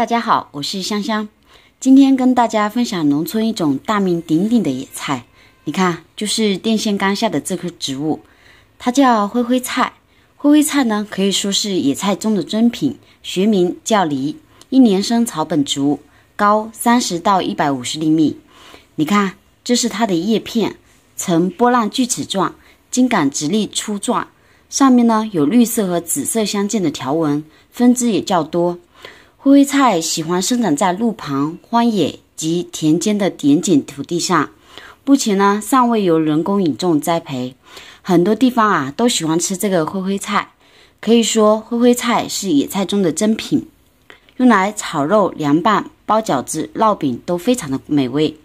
大家好，我是香香，今天跟大家分享农村一种大名鼎鼎的野菜。你看，就是电线杆下的这棵植物，它叫灰灰菜。灰灰菜呢，可以说是野菜中的珍品，学名叫梨，一年生草本植物，高三十到一百五十厘米。你看，这是它的叶片，呈波浪锯齿状，茎杆直立粗壮，上面呢有绿色和紫色相间的条纹，分支也较多。灰灰菜喜欢生长在路旁、荒野及田间的点碱土地上，目前呢尚未由人工引种栽培，很多地方啊都喜欢吃这个灰灰菜，可以说灰灰菜是野菜中的珍品，用来炒肉、凉拌、包饺子、烙饼都非常的美味，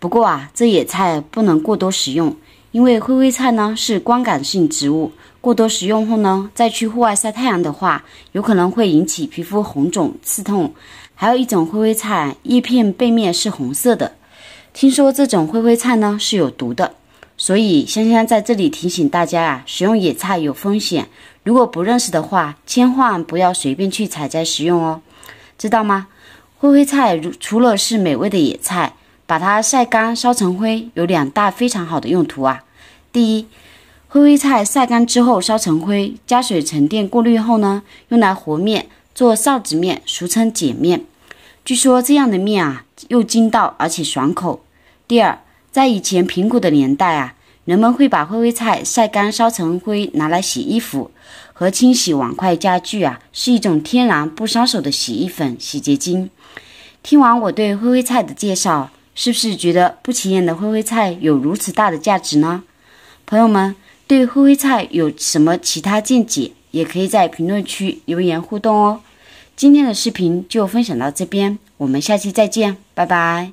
不过啊这野菜不能过多食用。因为灰灰菜呢是光感性植物，过多食用后呢，再去户外晒太阳的话，有可能会引起皮肤红肿、刺痛。还有一种灰灰菜叶片背面是红色的，听说这种灰灰菜呢是有毒的，所以香香在这里提醒大家啊，食用野菜有风险，如果不认识的话，千万不要随便去采摘食用哦，知道吗？灰灰菜如除了是美味的野菜。把它晒干烧成灰，有两大非常好的用途啊。第一，灰灰菜晒干之后烧成灰，加水沉淀过滤后呢，用来和面做臊子面，俗称碱面。据说这样的面啊，又筋道而且爽口。第二，在以前贫苦的年代啊，人们会把灰灰菜晒干烧成灰，拿来洗衣服和清洗碗筷家具啊，是一种天然不伤手的洗衣粉、洗洁精。听完我对灰灰菜的介绍。是不是觉得不起眼的灰灰菜有如此大的价值呢？朋友们，对灰灰菜有什么其他见解，也可以在评论区留言互动哦。今天的视频就分享到这边，我们下期再见，拜拜。